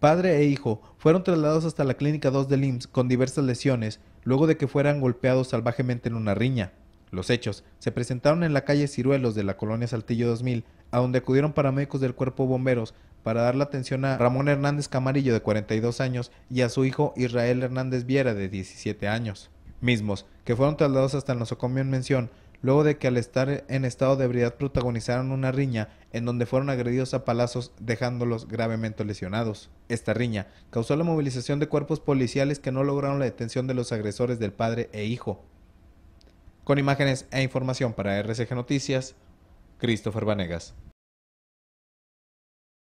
Padre e hijo fueron trasladados hasta la Clínica 2 de IMSS con diversas lesiones, luego de que fueran golpeados salvajemente en una riña. Los hechos se presentaron en la calle Ciruelos de la colonia Saltillo 2000, a donde acudieron paramédicos del cuerpo bomberos para dar la atención a Ramón Hernández Camarillo de 42 años y a su hijo Israel Hernández Viera de 17 años mismos, que fueron trasladados hasta el nosocomio en mención, luego de que al estar en estado de ebriedad protagonizaron una riña en donde fueron agredidos a palazos dejándolos gravemente lesionados. Esta riña causó la movilización de cuerpos policiales que no lograron la detención de los agresores del padre e hijo. Con imágenes e información para RCG Noticias, Christopher Vanegas.